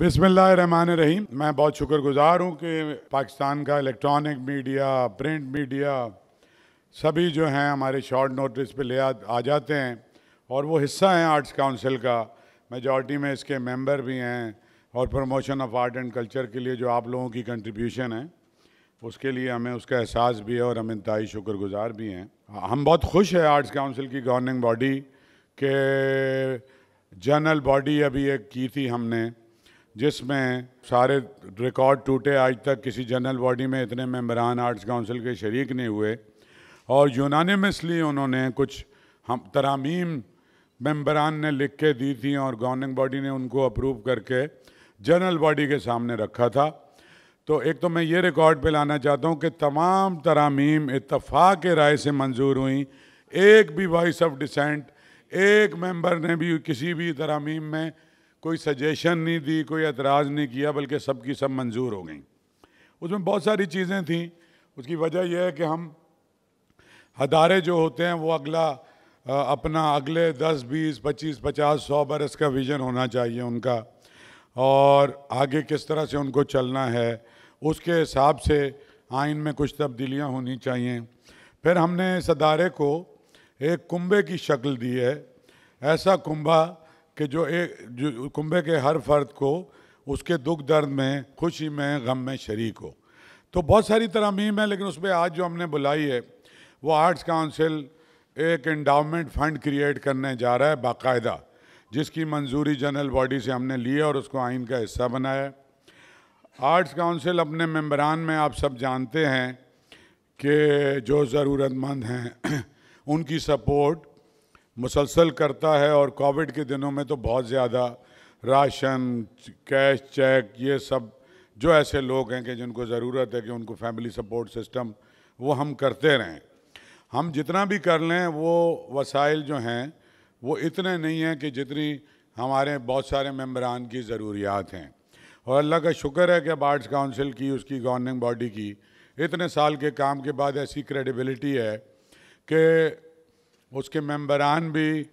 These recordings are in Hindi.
बिसमीम मैं बहुत शुक्रगुजार हूँ कि पाकिस्तान का इलेक्ट्रॉनिक मीडिया प्रिंट मीडिया सभी जो हैं हमारे शॉर्ट नोटिस पे ले आ, आ जाते हैं और वो हिस्सा हैं आर्ट्स काउंसिल का मेजॉरिटी में इसके मेंबर भी हैं और promotion of art and culture के लिए जो आप लोगों की कंट्रीब्यूशन है उसके लिए हमें उसका एहसास भी है और हम इंतई शुक्रगुजार भी हैं हम बहुत खुश हैं आर्ट्स काउंसिल की गवर्निंग बॉडी के जनरल बॉडी अभी एक की थी हमने जिसमें सारे रिकॉर्ड टूटे आज तक किसी जनरल बॉडी में इतने मेम्बरान आर्ट्स काउंसिल के शरीक नहीं हुए और यूनानिमसली उन्होंने कुछ हम तरामीम मेम्बरान ने लिख के दी थी और गवर्निंग बॉडी ने उनको अप्रूव करके जनरल बॉडी के सामने रखा था तो एक तो मैं ये रिकॉर्ड पर लाना चाहता हूँ कि तमाम तरामीम इतफा के राय से मंजूर हुई एक भी वॉइस ऑफ डिसेंट एक मेंबर ने भी किसी भी तरामीम में कोई सजेशन नहीं दी कोई एतराज़ नहीं किया बल्कि सब की सब मंजूर हो गई उसमें बहुत सारी चीज़ें थीं उसकी वजह यह है कि हम हदारे जो होते हैं वो अगला अपना अगले 10, 20, 25, 50, 100 बरस का विज़न होना चाहिए उनका और आगे किस तरह से उनको चलना है उसके हिसाब से आइन में कुछ तब्दीलियाँ होनी चाहिए फिर हमने इस अदारे को एक कुंभे की शक्ल दी है ऐसा कुंभा कि जो एक जो कुंभ के हर फर्द को उसके दुख दर्द में खुशी में गम में शरीक हो तो बहुत सारी तरामीम है लेकिन उसमें आज जो हमने बुलाई है वो आर्ट्स काउंसिल एक इंडाउमेंट फंड क्रिएट करने जा रहा है बाकायदा जिसकी मंजूरी जनरल बॉडी से हमने ली है और उसको आइन का हिस्सा बनाया आर्ट्स काउंसिल अपने मम्बरान में आप सब जानते हैं कि जो ज़रूरतमंद हैं उनकी सपोर्ट मुसलसल करता है और कोविड के दिनों में तो बहुत ज़्यादा राशन कैश चेक ये सब जो ऐसे लोग हैं कि जिनको ज़रूरत है कि उनको फैमिली सपोर्ट सिस्टम वो हम करते रहें हम जितना भी कर लें वो वसाइल जो हैं वो इतने नहीं हैं कि जितनी हमारे बहुत सारे मम्बरान की ज़रूरियात हैं और अल्लाह का शुक्र है कि अब आर्ट्स काउंसिल की उसकी गवर्निंग बॉडी की इतने साल के काम के बाद ऐसी क्रेडिबिलिटी है कि उसके मम्बरान भी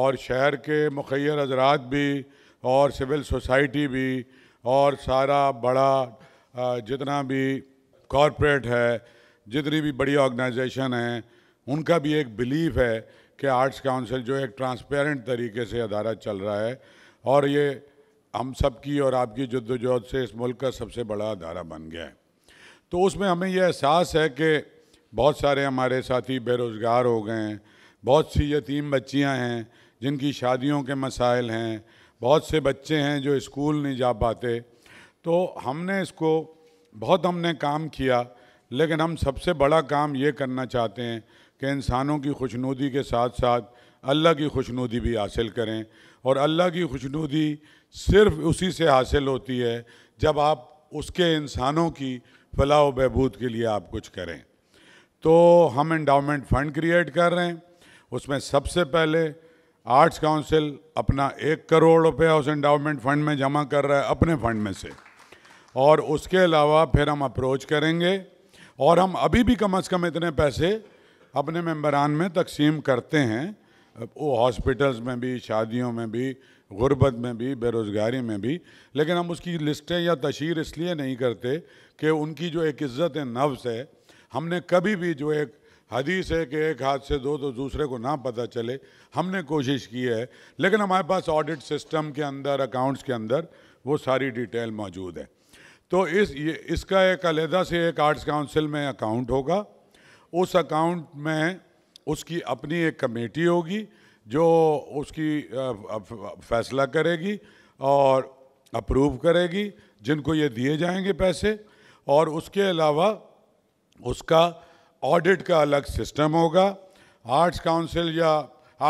और शहर के मुखर हजरात भी और सिविल सोसाइटी भी और सारा बड़ा जितना भी कॉरपोरेट है जितनी भी बड़ी ऑर्गेनाइजेशन है उनका भी एक बिलीफ है कि आर्ट्स काउंसिल जो एक ट्रांसपेरेंट तरीके से अदारा चल रहा है और ये हम सब की और आपकी जद्दोजहद से इस मुल्क का सबसे बड़ा अदारा बन गया है तो उसमें हमें यह एहसास है कि बहुत सारे हमारे साथी बेरोज़गार हो गए हैं बहुत सी यतीम बच्चियां हैं जिनकी शादियों के मसाइल हैं बहुत से बच्चे हैं जो स्कूल नहीं जा पाते तो हमने इसको बहुत हमने काम किया लेकिन हम सबसे बड़ा काम ये करना चाहते हैं कि इंसानों की खुशनुदी के साथ साथ अल्लाह की खुशनुदी भी हासिल करें और अल्लाह की खुशनुदी सिर्फ उसी से हासिल होती है जब आप उसके इंसानों की फलाह बहबूद के लिए आप कुछ करें तो हम इंडाउमेंट फ़ंड क्रिएट कर रहे हैं उसमें सबसे पहले आर्ट्स काउंसिल अपना एक करोड़ रुपया उस इंडाउमेंट फंड में जमा कर रहा है अपने फंड में से और उसके अलावा फिर हम अप्रोच करेंगे और हम अभी भी कम अज़ कम इतने पैसे अपने मेम्बरान में तकसीम करते हैं वो हॉस्पिटल्स में भी शादियों में भी गुर्बत में भी बेरोज़गारी में भी लेकिन हम उसकी लिस्टें या तशहर इसलिए नहीं करते कि उनकी जो एक इज़्ज़त नफ्स है हमने कभी भी जो एक हदीस है कि एक हाथ से दो तो दूसरे को ना पता चले हमने कोशिश की है लेकिन हमारे पास ऑडिट सिस्टम के अंदर अकाउंट्स के अंदर वो सारी डिटेल मौजूद है तो इस ये इसका एक अलहदा से एक आर्ट्स काउंसिल में अकाउंट होगा उस अकाउंट में उसकी अपनी एक कमेटी होगी जो उसकी फैसला करेगी और अप्रूव करेगी जिनको ये दिए जाएंगे पैसे और उसके अलावा उसका ऑडिट का अलग सिस्टम होगा आर्ट्स काउंसिल या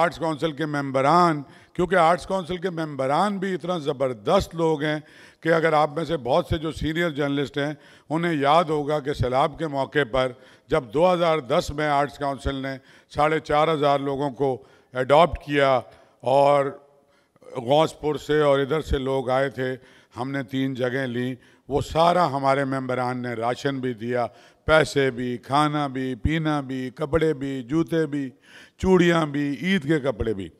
आर्ट्स काउंसिल के मेंबरान क्योंकि आर्ट्स काउंसिल के मेंबरान भी इतना ज़बरदस्त लोग हैं कि अगर आप में से बहुत से जो सीनियर जर्नलिस्ट हैं उन्हें याद होगा कि सैलाब के मौके पर जब 2010 में आर्ट्स काउंसिल ने साढ़े चार हज़ार लोगों को एडॉप्ट किया और गौसपुर से और इधर से लोग आए थे हमने तीन जगह ली वो सारा हमारे मेम्बरान ने राशन भी दिया पैसे भी खाना भी पीना भी कपड़े भी जूते भी चूड़ियाँ भी ईद के कपड़े भी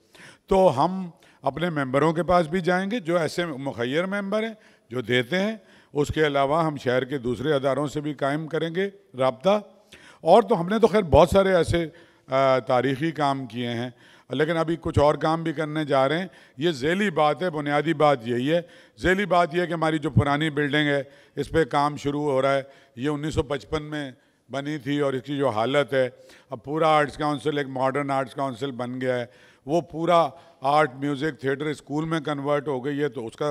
तो हम अपने मेंबरों के पास भी जाएंगे जो ऐसे मुखैर मेंबर हैं जो देते हैं उसके अलावा हम शहर के दूसरे अदारों से भी कायम करेंगे रबता और तो हमने तो खैर बहुत सारे ऐसे तारीख़ी काम किए हैं लेकिन अभी कुछ और काम भी करने जा रहे हैं ये झेली बात है बुनियादी बात यही है झेली बात यह है कि हमारी जो पुरानी बिल्डिंग है इस पर काम शुरू हो रहा है ये 1955 में बनी थी और इसकी जो हालत है अब पूरा आर्ट्स काउंसिल एक मॉडर्न आर्ट्स काउंसिल बन गया है वो पूरा आर्ट म्यूज़िक थिएटर स्कूल में कन्वर्ट हो गई है तो उसका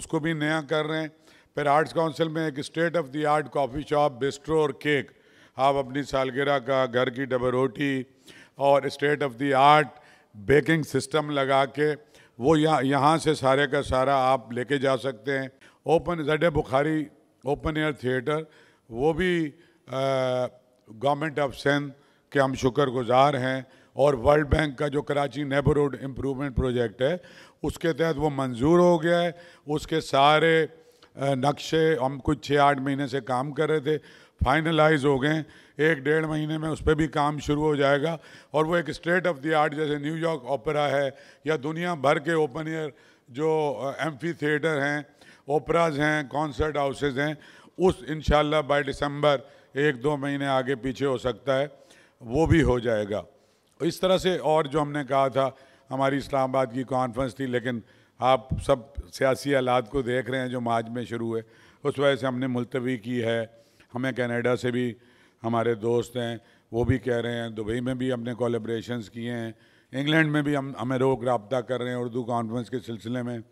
उसको भी नया कर रहे हैं फिर आर्ट्स काउंसिल में एक state of the art coffee shop bistro और केक आप अपनी सालगिरह का घर की डबल रोटी और state of the art baking system लगा के वो यहाँ यहाँ से सारे का सारा आप लेके जा सकते हैं ओपन जडे बुखारी ओपन एयर थिएटर वो भी गवर्नमेंट ऑफ सिंध के हम शुक्रगुजार हैं और वर्ल्ड बैंक का जो कराची नेबरहुड इम्प्रूवमेंट प्रोजेक्ट है उसके तहत वो मंजूर हो गया है उसके सारे नक्शे हम कुछ छः आठ महीने से काम कर रहे थे फाइनलाइज हो गए एक डेढ़ महीने में उस पर भी काम शुरू हो जाएगा और वो एक स्टेट ऑफ द आर्ट जैसे न्यूयॉर्क ओपरा है या दुनिया भर के ओपन एयर जो एम्फी थिएटर हैं ओपराज हैं कॉन्सर्ट हाउसेज हैं उस इन बाय दिसंबर एक दो महीने आगे पीछे हो सकता है वो भी हो जाएगा इस तरह से और जो हमने कहा था हमारी इस्लामाबाद की कॉन्फ्रेंस थी लेकिन आप सब सियासी हालात को देख रहे हैं जो मार्च में शुरू हुए उस वजह से हमने मुलतवी की है हमें कनाडा से भी हमारे दोस्त हैं वो भी कह रहे हैं दुबई में भी हमने कोलेब्रेशन किए हैं इंग्लैंड में भी हम हमें रोक रबता कर रहे हैं उर्दू कॉन्फ्रेंस के सिलसिले में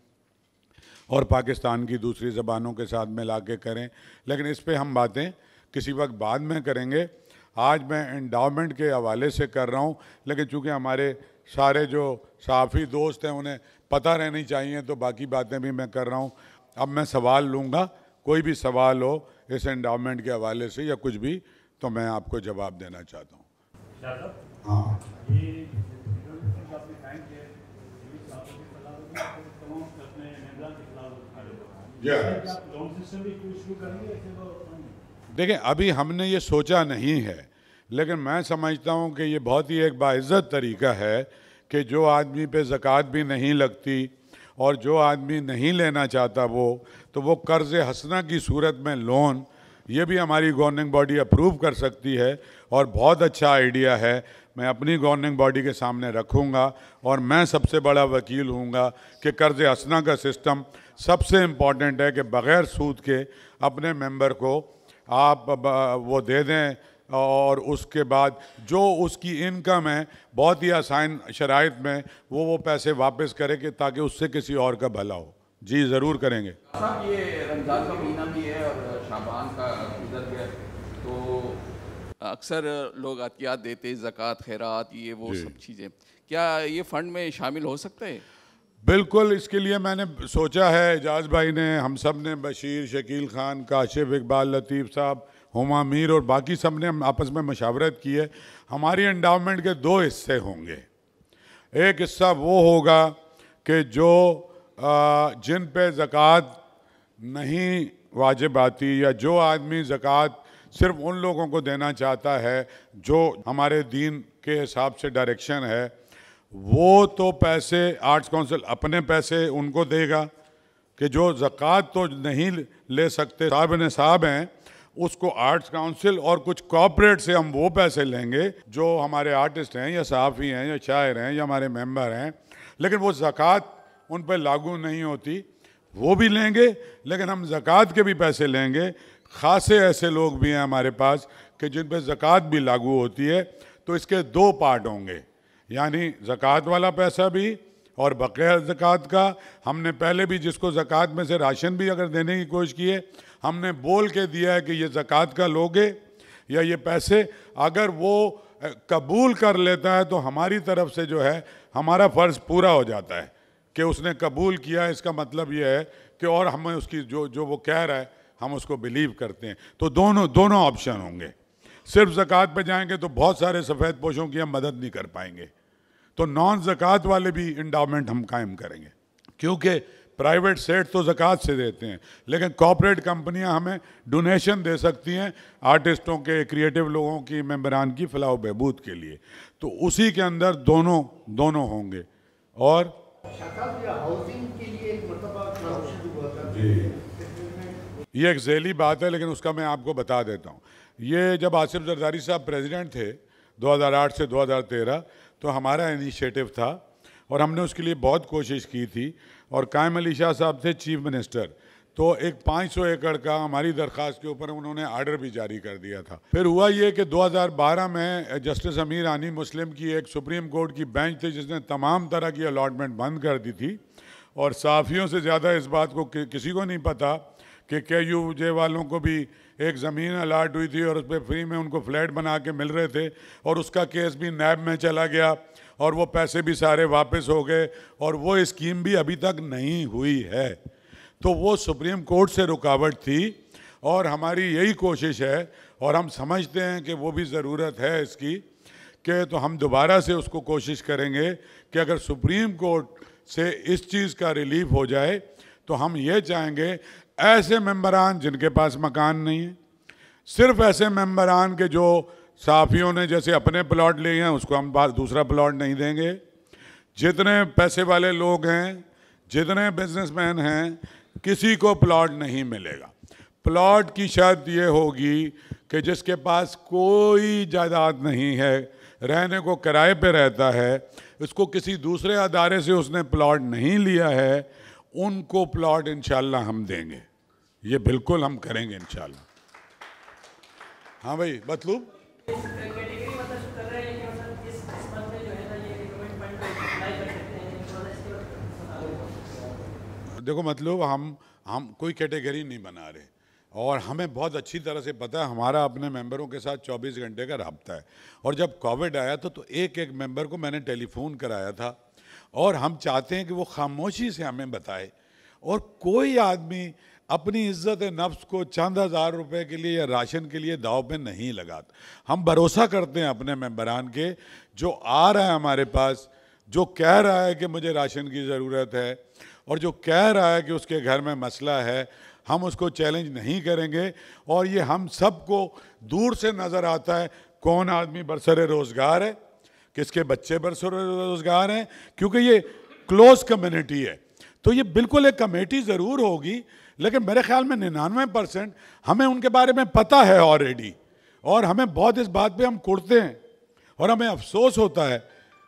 और पाकिस्तान की दूसरी ज़बानों के साथ मिला के करें लेकिन इस पर हम बातें किसी वक्त बाद में करेंगे आज मैं इंडावमेंट के हवाले से कर रहा हूँ लेकिन चूँकि हमारे सारे जो साफ़ी दोस्त हैं उन्हें पता रहनी चाहिए तो बाकी बातें भी मैं कर रहा हूँ अब मैं सवाल लूँगा कोई भी सवाल हो इस एंडावमेंट के हवाले से या कुछ भी तो मैं आपको जवाब देना चाहता हूँ हाँ देखें अभी हमने ये सोचा नहीं है लेकिन मैं समझता हूँ कि ये बहुत ही एक बाजत तरीका है कि जो आदमी पे ज़क़़त भी नहीं लगती और जो आदमी नहीं लेना चाहता वो तो वो कर्ज़ हसना की सूरत में लोन ये भी हमारी गवर्निंग बॉडी अप्रूव कर सकती है और बहुत अच्छा आइडिया है मैं अपनी गवर्निंग बॉडी के सामने रखूँगा और मैं सबसे बड़ा वकील हूँगा कि कर्ज हसना का सिस्टम सबसे इम्पॉर्टेंट है कि बग़ैर सूद के अपने मेंबर को आप वो दे दें और उसके बाद जो उसकी इनकम है बहुत ही आसान शराइ में वो वो पैसे वापस करे कि ताकि उससे किसी और का भला हो जी ज़रूर करेंगे ये रमज़ान का महीना भी है और शाबान का गुजर गया अक्सर लोग अतियात देते ज़क़़त खैरात ये वो सब चीज़ें क्या ये फ़ंड में शामिल हो सकता है बिल्कुल इसके लिए मैंने सोचा है एजाज भाई ने हम सब ने बशीर शकील ख़ान काशिफ इकबाल लतीफ़ साहब हुमा मीर और बाकी सब ने आपस में मशावरत की है हमारी एंडामेंट के दो हिस्से होंगे एक हिस्सा वो होगा कि जो जिन पे ज़क़़त नहीं वाजिब आती या जो आदमी ज़क़़त सिर्फ उन लोगों को देना चाहता है जो हमारे दीन के हिसाब से डायरेक्शन है वो तो पैसे आर्ट्स काउंसिल अपने पैसे उनको देगा कि जो जक़ात तो नहीं ले सकते साहब ने साहब हैं उसको आर्ट्स काउंसिल और कुछ कॉपरेट से हम वो पैसे लेंगे जो हमारे आर्टिस्ट हैं या सहाफ़ी हैं या शायर हैं या हमारे मेंबर हैं लेकिन वो ज़क़़ात उन पर लागू नहीं होती वो भी लेंगे लेकिन हम जक़ात के भी पैसे लेंगे खासे ऐसे लोग भी हैं हमारे पास कि जिन पर ज़क़़त भी लागू होती है तो इसके दो पार्ट होंगे यानी ज़क़़त वाला पैसा भी और बकैर ज़क़़त का हमने पहले भी जिसको ज़क़़त में से राशन भी अगर देने की कोशिश की है हमने बोल के दिया है कि ये ज़क़़त का लोगे या ये पैसे अगर वो कबूल कर लेता है तो हमारी तरफ से जो है हमारा फ़र्ज़ पूरा हो जाता है कि उसने कबूल किया इसका मतलब ये है कि और हमें उसकी जो जो वो कह रहा है हम उसको बिलीव करते हैं तो दोनों दोनों ऑप्शन होंगे सिर्फ ज़क़़त पे जाएंगे तो बहुत सारे सफ़ेद पोशों की हम मदद नहीं कर पाएंगे तो नॉन ज़क़़त वाले भी इंडामेंट हम कायम करेंगे क्योंकि प्राइवेट सेट तो ज़क़़त से देते हैं लेकिन कॉपरेट कंपनियां हमें डोनेशन दे सकती हैं आर्टिस्टों के क्रिएटिव लोगों की मेम्बरान की फलाह बहबूद के लिए तो उसी के अंदर दोनों दोनों होंगे और हाउसिंग के लिए ये एक जैली बात है लेकिन उसका मैं आपको बता देता हूँ ये जब आसिफ जरदारी साहब प्रेसिडेंट थे 2008 से 2013 तो हमारा इनिशिएटिव था और हमने उसके लिए बहुत कोशिश की थी और कायम अली शाह साहब थे चीफ मिनिस्टर तो एक 500 एकड़ का हमारी दरख्वास्त के ऊपर उन्होंने आर्डर भी जारी कर दिया था फिर हुआ ये कि 2012 में जस्टिस अमीर आनी मुस्लिम की एक सुप्रीम कोर्ट की बेंच थी जिसने तमाम तरह की अलाटमेंट बंद कर दी थी और साफियों से ज़्यादा इस बात को कि, किसी को नहीं पता कि के यू जे वालों को भी एक ज़मीन अलाट हुई थी और उस पर फ्री में उनको फ्लैट बना के मिल रहे थे और उसका केस भी नैब में चला गया और वो पैसे भी सारे वापस हो गए और वो स्कीम भी अभी तक नहीं हुई है तो वो सुप्रीम कोर्ट से रुकावट थी और हमारी यही कोशिश है और हम समझते हैं कि वो भी ज़रूरत है इसकी कि तो हम दोबारा से उसको कोशिश करेंगे कि अगर सुप्रीम कोर्ट से इस चीज़ का रिलीफ हो जाए तो हम ये चाहेंगे ऐसे मेम्बरान जिनके पास मकान नहीं है सिर्फ ऐसे मेम्बरान के जो साफियों ने जैसे अपने प्लॉट लिए हैं उसको हम पास दूसरा प्लॉट नहीं देंगे जितने पैसे वाले लोग हैं जितने बिजनेसमैन हैं किसी को प्लॉट नहीं मिलेगा प्लॉट की शर्त ये होगी कि जिसके पास कोई जायदाद नहीं है रहने को किराए पे रहता है उसको किसी दूसरे अदारे से उसने प्लॉट नहीं लिया है उनको प्लॉट इंशाल्लाह हम देंगे ये बिल्कुल हम करेंगे इंशाल्लाह हाँ भाई मतलूब देखो मतलब हम हम कोई कैटेगरी नहीं बना रहे और हमें बहुत अच्छी तरह से पता है हमारा अपने मेंबरों के साथ 24 घंटे का रबता है और जब कोविड आया तो, तो एक एक मेंबर को मैंने टेलीफोन कराया था और हम चाहते हैं कि वो खामोशी से हमें बताए और कोई आदमी अपनी इज्जत नफ्स को चंद हज़ार रुपए के लिए या राशन के लिए दाव पे नहीं लगाता हम भरोसा करते हैं अपने मेम्बरान के जो आ रहा है हमारे पास जो कह रहा है कि मुझे राशन की ज़रूरत है और जो कह रहा है कि उसके घर में मसला है हम उसको चैलेंज नहीं करेंगे और ये हम सबको दूर से नज़र आता है कौन आदमी बरसर रोज़गार है किसके बच्चे बेरोजगार हैं क्योंकि ये क्लोज कम्युनिटी है तो ये बिल्कुल एक कमेटी ज़रूर होगी लेकिन मेरे ख्याल में निन्यानवे परसेंट हमें उनके बारे में पता है ऑलरेडी और हमें बहुत इस बात पे हम कुड़ते हैं और हमें अफसोस होता है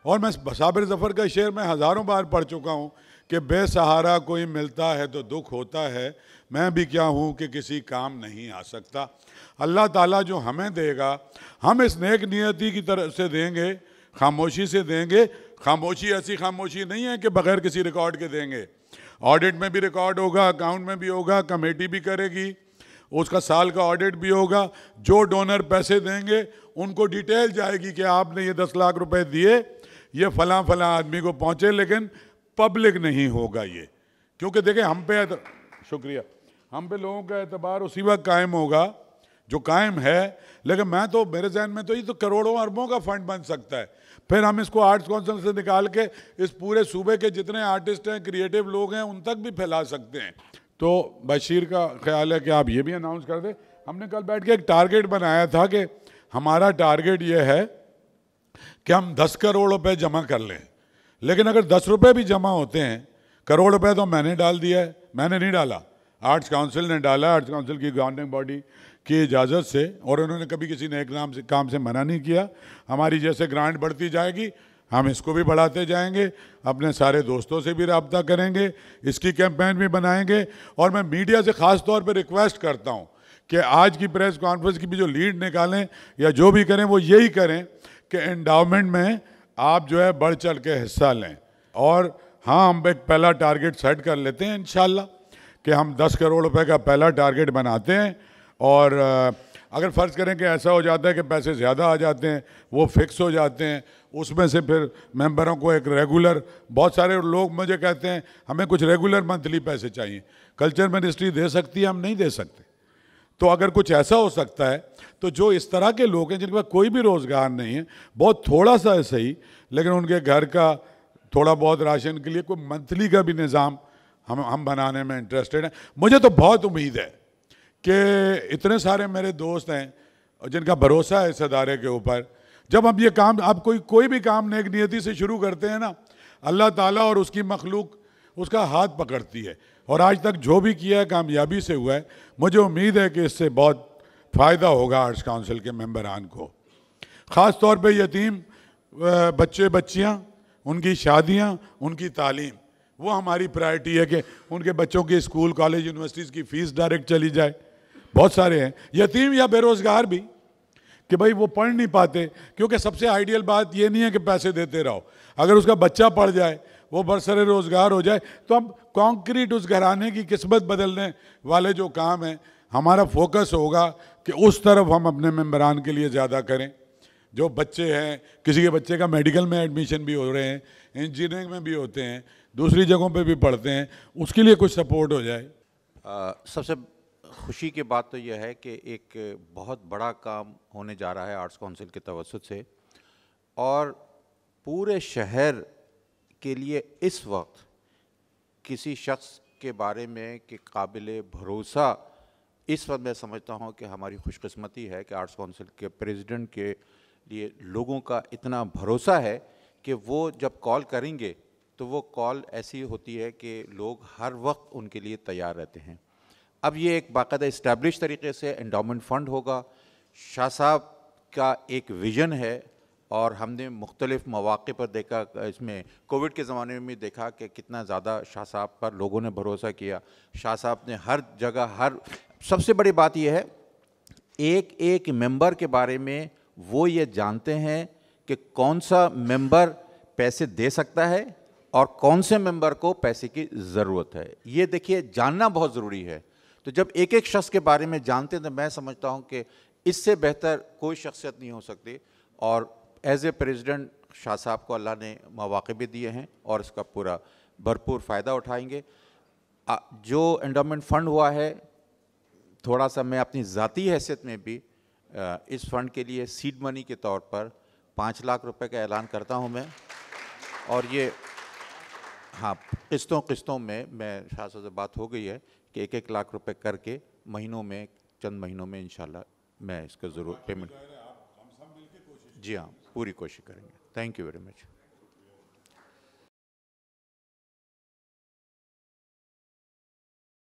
और मैं साबिर जफ़र का शेर में हज़ारों बार पढ़ चुका हूँ कि बेसहारा कोई मिलता है तो दुख होता है मैं भी क्या हूँ कि किसी काम नहीं आ सकता अल्लाह ताला जो हमें देगा हम इस नेक नियति की तरफ से देंगे खामोशी से देंगे खामोशी ऐसी खामोशी नहीं है कि बगैर किसी रिकॉर्ड के देंगे ऑडिट में भी रिकॉर्ड होगा अकाउंट में भी होगा कमेटी भी करेगी उसका साल का ऑडिट भी होगा जो डोनर पैसे देंगे उनको डिटेल जाएगी कि आपने ये दस लाख रुपए दिए ये फला फला आदमी को पहुंचे लेकिन पब्लिक नहीं होगा ये क्योंकि देखें हम पे शुक्रिया हम पे लोगों का एतबार उसी वक्त कायम होगा जो कायम है लेकिन मैं तो मेरे जहन में तो ये तो करोड़ों अरबों का फंड बन सकता है फिर हम इसको आर्ट्स काउंसिल से निकाल के इस पूरे सूबे के जितने आर्टिस्ट हैं क्रिएटिव लोग हैं उन तक भी फैला सकते हैं तो बशीर का ख्याल है कि आप ये भी अनाउंस कर दें हमने कल बैठ के एक टारगेट बनाया था कि हमारा टारगेट ये है कि हम दस करोड़ रुपए जमा कर लें लेकिन अगर दस रुपये भी जमा होते हैं करोड़ रुपए तो मैंने डाल दिया है मैंने नहीं डाला आर्ट्स काउंसिल ने डाला आर्ट्स काउंसिल की गवर्निंग बॉडी की इजाज़त से और उन्होंने कभी किसी ने एक नाम से काम से मना नहीं किया हमारी जैसे ग्रांट बढ़ती जाएगी हम इसको भी बढ़ाते जाएंगे अपने सारे दोस्तों से भी रबता करेंगे इसकी कैंपेन भी बनाएंगे और मैं मीडिया से ख़ास तौर पर रिक्वेस्ट करता हूँ कि आज की प्रेस कॉन्फ्रेंस की भी जो लीड निकालें या जो भी करें वो यही करें कि एंडाउमेंट में आप जो है बढ़ चढ़ के हिस्सा लें और हाँ हम एक पहला टारगेट सेट कर लेते हैं इन कि हम 10 करोड़ रुपए का पहला टारगेट बनाते हैं और अगर फ़र्ज़ करें कि ऐसा हो जाता है कि पैसे ज़्यादा आ जाते हैं वो फिक्स हो जाते हैं उसमें से फिर मेंबरों को एक रेगुलर बहुत सारे लोग मुझे कहते हैं हमें कुछ रेगुलर मंथली पैसे चाहिए कल्चर मिनिस्ट्री दे सकती है हम नहीं दे सकते तो अगर कुछ ऐसा हो सकता है तो जो इस तरह के लोग हैं जिनके पास कोई भी रोज़गार नहीं है बहुत थोड़ा सा है सही लेकिन उनके घर का थोड़ा बहुत राशन के लिए कोई मंथली का भी निज़ाम हम हम बनाने में इंटरेस्टेड हैं मुझे तो बहुत उम्मीद है कि इतने सारे मेरे दोस्त हैं जिनका भरोसा है इस अदारे के ऊपर जब हम ये काम आप कोई कोई भी काम नेक नियति से शुरू करते हैं ना अल्लाह ताला और उसकी मखलूक उसका हाथ पकड़ती है और आज तक जो भी किया है कामयाबी से हुआ है मुझे उम्मीद है कि इससे बहुत फ़ायदा होगा आर्ट्स काउंसिल के मेम्बरान को ख़ास तौर पे यतीम बच्चे बच्चियाँ उनकी शादियाँ उनकी तालीम वो हमारी प्रायरिटी है कि उनके बच्चों के स्कूल कॉलेज यूनिवर्सिटीज़ की फ़ीस डायरेक्ट चली जाए बहुत सारे हैं यतीम या बेरोजगार भी कि भाई वो पढ़ नहीं पाते क्योंकि सबसे आइडियल बात ये नहीं है कि पैसे देते रहो अगर उसका बच्चा पढ़ जाए वो बरसर रोज़गार हो जाए तो हम कॉन्क्रीट उस घराने की किस्मत बदलने वाले जो काम हैं हमारा फोकस होगा कि उस तरफ हम अपने मेम्बरान के लिए ज़्यादा करें जो बच्चे हैं किसी के बच्चे का मेडिकल में एडमिशन भी हो रहे हैं इंजीनियरिंग में भी होते हैं दूसरी जगहों पे भी पढ़ते हैं उसके लिए कुछ सपोर्ट हो जाए आ, सबसे खुशी की बात तो यह है कि एक बहुत बड़ा काम होने जा रहा है आर्ट्स काउंसिल के तवसत से और पूरे शहर के लिए इस वक्त किसी शख्स के बारे में कि काबिल भरोसा इस वक्त मैं समझता हूँ कि हमारी खुशकस्मती है कि आर्ट्स काउंसिल के प्रेसिडेंट के लिए लोगों का इतना भरोसा है कि वो जब कॉल करेंगे तो वो कॉल ऐसी होती है कि लोग हर वक्त उनके लिए तैयार रहते हैं अब ये एक बाकायदा इस्टेब्लिश तरीके से एंडोमेंट फ़ंड होगा शाह साहब का एक विज़न है और हमने मुख्तलिफ मौाक़े पर देखा इसमें कोविड के ज़माने में देखा कि कितना ज़्यादा शाह साहब पर लोगों ने भरोसा किया शाह साहब ने हर जगह हर सबसे बड़ी बात यह है एक एक मेंबर के बारे में वो ये जानते हैं कि कौन सा मेंबर पैसे दे सकता है और कौन से मेंबर को पैसे की ज़रूरत है ये देखिए जानना बहुत ज़रूरी है तो जब एक एक शख्स के बारे में जानते हैं तो मैं समझता हूँ कि इससे बेहतर कोई शख्सियत नहीं हो सकती और एज ए प्रेसिडेंट शाह साहब को अल्लाह ने मौाक़े भी दिए हैं और इसका पूरा भरपूर फ़ायदा उठाएंगे जो एंडोमेंट फ़ंड हुआ है थोड़ा सा मैं अपनी ज़ाती हैसियत में भी इस फ़ंड के लिए सीड मनी के तौर पर पाँच लाख रुपए का ऐलान करता हूं मैं और ये हाँ किस्तों किस्तों में मैं शाह से बात हो गई है कि एक एक लाख रुपए करके महीनों में चंद महीनों में इंशाल्लाह मैं इसका ज़रूर पेमेंट जी हाँ पूरी कोशिश करेंगे थैंक यू वेरी मच